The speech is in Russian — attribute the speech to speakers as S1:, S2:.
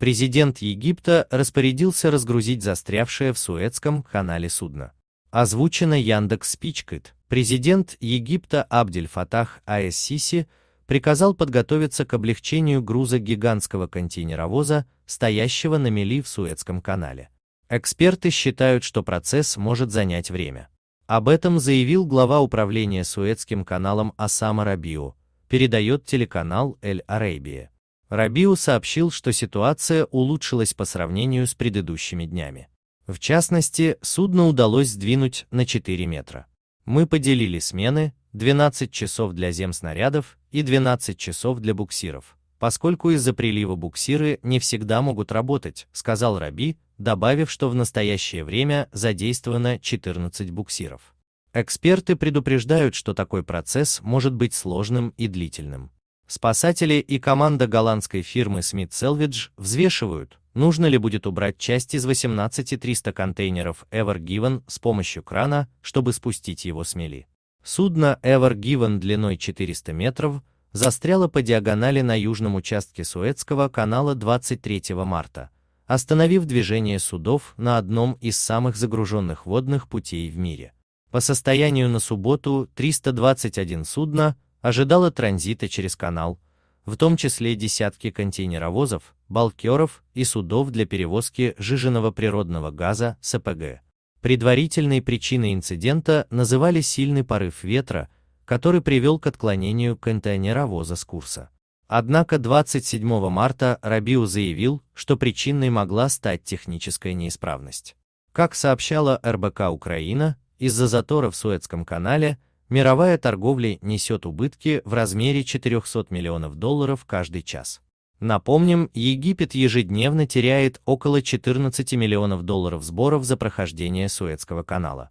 S1: президент Египта распорядился разгрузить застрявшее в Суэцком канале судно. Озвучено Яндекс Спичкит. Президент Египта Абдель Фатах Аэссиси приказал подготовиться к облегчению груза гигантского контейнеровоза, стоящего на мели в Суэцком канале. Эксперты считают, что процесс может занять время. Об этом заявил глава управления Суэцким каналом Осама Рабиу, передает телеканал Эль Арабия. Рабиу сообщил, что ситуация улучшилась по сравнению с предыдущими днями. В частности, судно удалось сдвинуть на 4 метра. Мы поделили смены, 12 часов для земснарядов и 12 часов для буксиров, поскольку из-за прилива буксиры не всегда могут работать, сказал Раби, добавив, что в настоящее время задействовано 14 буксиров. Эксперты предупреждают, что такой процесс может быть сложным и длительным. Спасатели и команда голландской фирмы Smith Salvage взвешивают, нужно ли будет убрать часть из 18300 контейнеров Ever Given с помощью крана, чтобы спустить его с мели. Судно Ever Given длиной 400 метров застряло по диагонали на южном участке Суэцкого канала 23 марта, остановив движение судов на одном из самых загруженных водных путей в мире. По состоянию на субботу 321 судна ожидала транзита через канал, в том числе десятки контейнеровозов, балкеров и судов для перевозки жиженного природного газа СПГ. Предварительной причиной инцидента называли сильный порыв ветра, который привел к отклонению контейнеровоза с курса. Однако 27 марта Рабиу заявил, что причиной могла стать техническая неисправность. Как сообщала РБК Украина, из-за затора в Суэцком канале – мировая торговля несет убытки в размере 400 миллионов долларов каждый час. Напомним, Египет ежедневно теряет около 14 миллионов долларов сборов за прохождение Суэцкого канала.